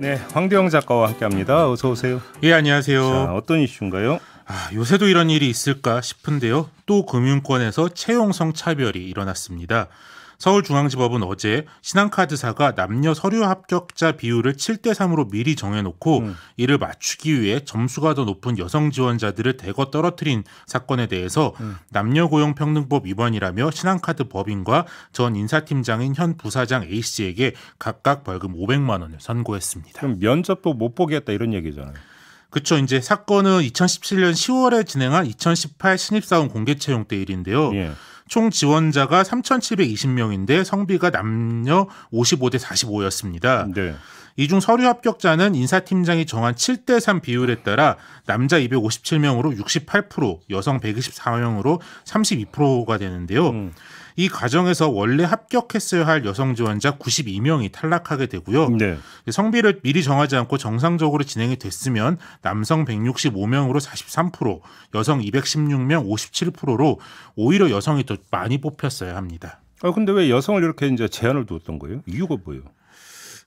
네, 황대영 작가와 함께합니다. 어서 오세요. 예, 안녕하세요. 자, 어떤 이슈인가요? 아, 요새도 이런 일이 있을까 싶은데요. 또 금융권에서 채용성 차별이 일어났습니다. 서울중앙지법은 어제 신한카드사가 남녀 서류 합격자 비율을 7대 3으로 미리 정해놓고 음. 이를 맞추기 위해 점수가 더 높은 여성 지원자들을 대거 떨어뜨린 사건에 대해서 음. 남녀 고용 평등법 위반이라며 신한카드 법인과 전 인사팀장인 현 부사장 A 씨에게 각각 벌금 500만 원을 선고했습니다. 그럼 면접도 못 보겠다 이런 얘기잖아요. 그쵸 이제 사건은 2017년 10월에 진행한 2018 신입사원 공개 채용 때 일인데요. 예. 총 지원자가 3,720명인데 성비가 남녀 55대 45였습니다. 네. 이중 서류 합격자는 인사팀장이 정한 7대3 비율에 따라 남자 257명으로 68%, 여성 124명으로 32%가 되는데요. 음. 이 과정에서 원래 합격했어야 할 여성 지원자 92명이 탈락하게 되고요. 네. 성비를 미리 정하지 않고 정상적으로 진행이 됐으면 남성 165명으로 43%, 여성 216명 57%로 오히려 여성이 더 많이 뽑혔어야 합니다. 아 근데 왜 여성을 이렇게 이제 제한을 두었던 거예요? 이유가 뭐예요?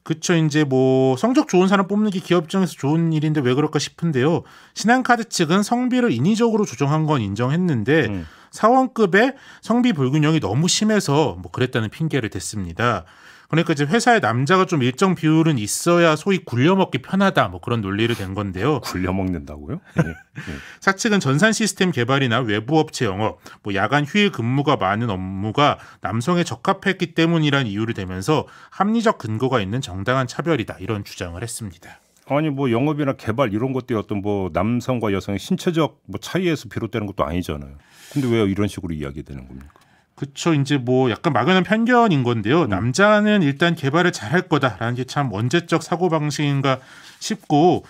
그쵸 이제 뭐 성적 좋은 사람 뽑는 게 기업 입장에서 좋은 일인데 왜 그럴까 싶은데요. 신한카드 측은 성비를 인위적으로 조정한 건 인정했는데 음. 사원급의 성비 불균형이 너무 심해서 뭐 그랬다는 핑계를 댔습니다. 그러니까 이제 회사에 남자가 좀 일정 비율은 있어야 소위 굴려먹기 편하다 뭐 그런 논리를 댄 건데요. 굴려먹는다고요? 예, 예. 사측은 전산 시스템 개발이나 외부 업체 영업, 뭐 야간 휴일 근무가 많은 업무가 남성에 적합했기 때문이란 이유를 대면서 합리적 근거가 있는 정당한 차별이다 이런 주장을 했습니다. 아니 뭐 영업이나 개발 이런 것들이 어떤 뭐 남성과 여성의 신체적 뭐 차이에서 비롯되는 것도 아니잖아요. 근데 왜 이런 식으로 이야기되는 겁니까? 그쵸 이제 뭐 약간 막연한 편견인 건데요. 음. 남자는 일단 개발을 잘할 거다라는 게 참 원제적 사고 방식인가 싶고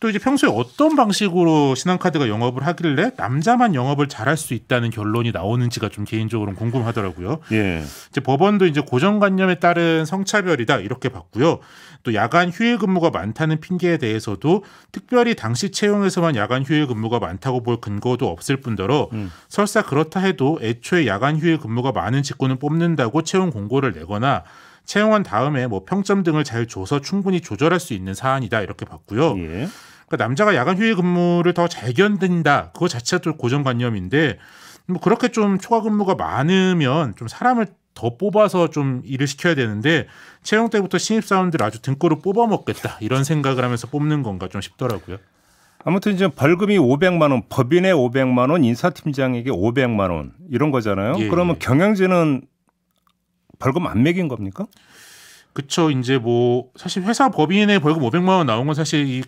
또 이제 평소에 어떤 방식으로 신한카드가 영업을 하길래 남자만 영업을 잘할 수 있다는 결론이 나오는지가 좀 개인적으로는 궁금하더라고요. 예. 이제 법원도 이제 고정관념에 따른 성차별이다 이렇게 봤고요. 또 야간 휴일 근무가 많다는 핑계에 대해서도 특별히 당시 채용에서만 야간 휴일 근무가 많다고 볼 근거도 없을 뿐더러 음. 설사 그렇다 해도 애초에 야간 휴일 근무가 많은 직군을 뽑는다고 채용 공고를 내거나 채용한 다음에 뭐 평점 등을 잘 줘서 충분히 조절할 수 있는 사안이다 이렇게 봤고요. 예. 그러니까 남자가 야간 휴일 근무를 더 잘 견딘다 그거 자체가 고정관념인데 뭐 그렇게 좀 초과 근무가 많으면 좀 사람을 더 뽑아서 좀 일을 시켜야 되는데 채용 때부터 신입 사원들 아주 등골을 뽑아 먹겠다 이런 생각을 하면서 뽑는 건가 좀 싶더라고요. 아무튼 이제 벌금이 500만 원, 법인의 500만 원, 인사팀장에게 500만 원 이런 거잖아요. 예. 그러면 예. 경영진은 벌금 안 매긴 겁니까? 그쵸. 이제 뭐 사실 회사 법인의 벌금 500만 원 나온 건 사실 이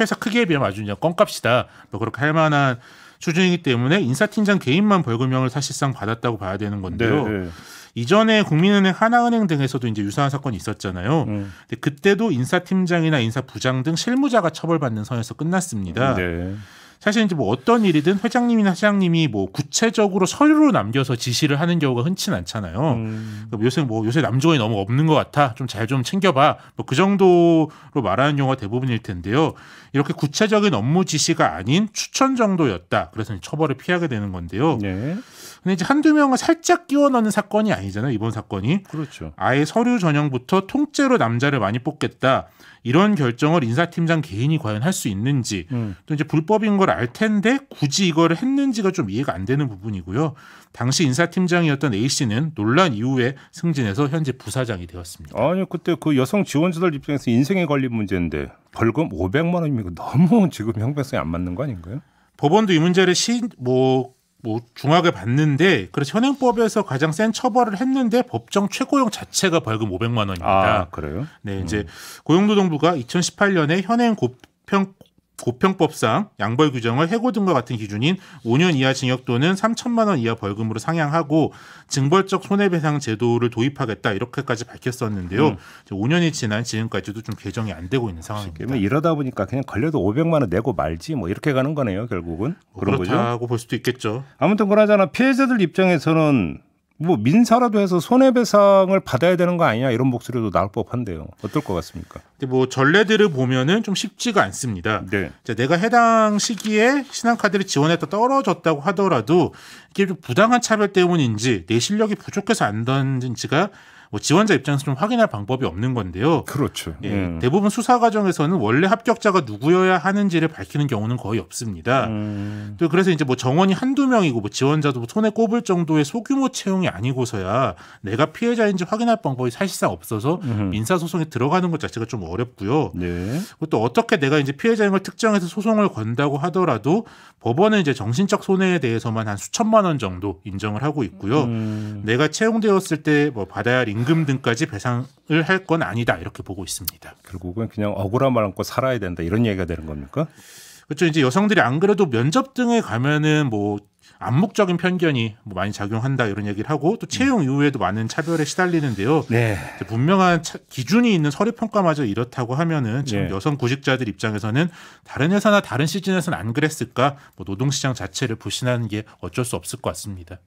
회사 크기에 비하면 아주 그냥 껌값이다. 뭐 그렇게 할 만한 수준이기 때문에 인사팀장 개인만 벌금형을 사실상 받았다고 봐야 되는 건데요. 네. 네. 이전에 국민은행, 하나은행 등에서도 이제 유사한 사건이 있었잖아요. 음. 근데 그때도 인사팀장이나 인사부장 등 실무자가 처벌받는 선에서 끝났습니다. 네. 사실 이제 뭐 어떤 일이든 회장님이나 사장님이 뭐 구체적으로 서류로 남겨서 지시를 하는 경우가 흔치 않잖아요. 음. 요새 뭐 요새 남조원이 너무 없는 것 같아. 좀 잘좀 좀 챙겨봐. 뭐 그 정도로 말하는 경우가 대부분일 텐데요. 이렇게 구체적인 업무 지시가 아닌 추천 정도였다. 그래서 처벌을 피하게 되는 건데요. 네. 근데 이제 한두 명을 살짝 끼워 넣는 사건이 아니잖아요. 이번 사건이. 그렇죠. 아예 서류 전형부터 통째로 남자를 많이 뽑겠다. 이런 결정을 인사팀장 개인이 과연 할 수 있는지 음. 또 이제 불법인 걸알 텐데 굳이 이걸 했는지가 좀 이해가 안 되는 부분이고요. 당시 인사팀장이었던 A 씨는 논란 이후에 승진해서 현재 부사장이 되었습니다. 아니 그때 그 여성 지원자들 입장에서 인생에 걸린 문제인데 벌금 500만 원이면 너무 지금 형평성이 안 맞는 거 아닌가요? 법원도 이 문제를 시뭐 뭐 중하게 봤는데 그래서 현행법에서 가장 센 처벌을 했는데 법정 최고형 자체가 벌금 500만 원입니다. 아, 그래요? 네, 이제 음. 고용노동부가 2018년에 현행 고평 고평법상 양벌 규정을 해고 등과 같은 기준인 5년 이하 징역 또는 3천만 원 이하 벌금으로 상향하고 징벌적 손해배상 제도를 도입하겠다 이렇게까지 밝혔었는데요. 음. 5년이 지난 지금까지도 좀 개정이 안 되고 있는 상황입니다. 그러니까 이러다 보니까 그냥 걸려도 500만 원 내고 말지 뭐 이렇게 가는 거네요. 결국은 뭐 그런 그렇다고 거죠? 볼 수도 있겠죠. 아무튼 그러잖아 피해자들 입장에서는 뭐 민사라도 해서 손해배상을 받아야 되는 거 아니냐 이런 목소리도 나올 법한데요. 어떨 것 같습니까? 근데 뭐 전례들을 보면은 좀 쉽지가 않습니다. 네. 내가 해당 시기에 신한카드를 지원했다 떨어졌다고 하더라도 이게 좀 부당한 차별 때문인지 내 실력이 부족해서 안 던진지가 뭐 지원자 입장에서 좀 확인할 방법이 없는 건데요. 그렇죠. 예, 음. 대부분 수사 과정에서는 원래 합격자가 누구여야 하는지를 밝히는 경우는 거의 없습니다. 음. 또 그래서 이제 뭐 정원이 한두 명이고 뭐 지원자도 뭐 손에 꼽을 정도의 소규모 채용이 아니고서야 내가 피해자인지 확인할 방법이 사실상 없어서 음. 민사 소송에 들어가는 것 자체가 좀 어렵고요. 네. 또 어떻게 내가 이제 피해자인 걸 특정해서 소송을 건다고 하더라도 법원은 이제 정신적 손해에 대해서만 한 수천만 원 정도 인정을 하고 있고요. 음. 내가 채용되었을 때 뭐 받아야 할 임금 등까지 배상을 할 건 아니다 이렇게 보고 있습니다. 결국은 그냥 억울한 말 안고 살아야 된다 이런 얘기가 되는 겁니까? 그렇죠. 이제 여성들이 안 그래도 면접 등에 가면은 뭐 암묵적인 편견이 뭐 많이 작용한다 이런 얘기를 하고 또 채용 음. 이후에도 많은 차별에 시달리는데요. 네. 분명한 차, 기준이 있는 서류 평가마저 이렇다고 하면은 지금 네. 여성 구직자들 입장에서는 다른 회사나 다른 시즌에서는 안 그랬을까 뭐 노동시장 자체를 불신하는 게 어쩔 수 없을 것 같습니다.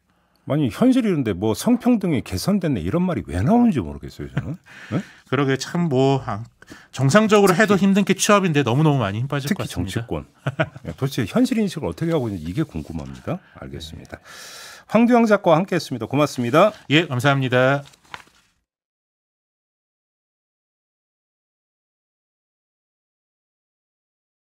아니 현실이런데 뭐 성평등이 개선됐네 이런 말이 왜 나오는지 모르겠어요 저는. 네? 그러게 참뭐 아, 정상적으로 해도 힘든 게 취업인데 너무 너무 많이 힘 빠질 것 같습니다. 정치권 네, 도대체 현실 인식을 어떻게 하고 있는지 이게 궁금합니다. 알겠습니다. 네. 황두영 작가와 함께했습니다. 고맙습니다. 예, 감사합니다.